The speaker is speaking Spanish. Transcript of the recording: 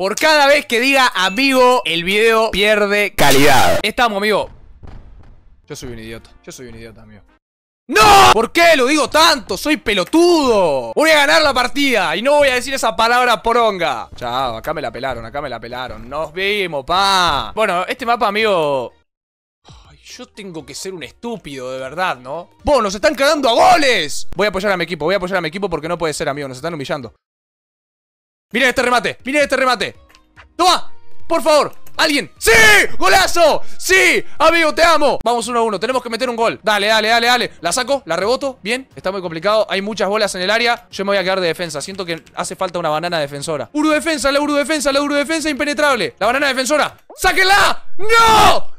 Por cada vez que diga amigo, el video pierde calidad. Estamos, amigo. Yo soy un idiota. Yo soy un idiota, amigo. ¡No! ¿Por qué lo digo tanto? ¡Soy pelotudo! Voy a ganar la partida y no voy a decir esa palabra poronga. Chao, acá me la pelaron, acá me la pelaron. Nos vimos, pa. Bueno, este mapa, amigo... yo tengo que ser un estúpido, de verdad, ¿no? ¡Vos, nos están quedando a goles! Voy a apoyar a mi equipo, voy a apoyar a mi equipo porque no puede ser, amigo. Nos están humillando. Miren este remate, miren este remate ¡Toma! ¡Por favor! ¡Alguien! ¡Sí! ¡Golazo! ¡Sí! Amigo, te amo Vamos uno a uno. tenemos que meter un gol Dale, dale, dale, dale La saco, la reboto Bien, está muy complicado Hay muchas bolas en el área Yo me voy a quedar de defensa Siento que hace falta una banana defensora Uru defensa, la uru defensa, la uru defensa impenetrable La banana defensora ¡Sáquenla! ¡No!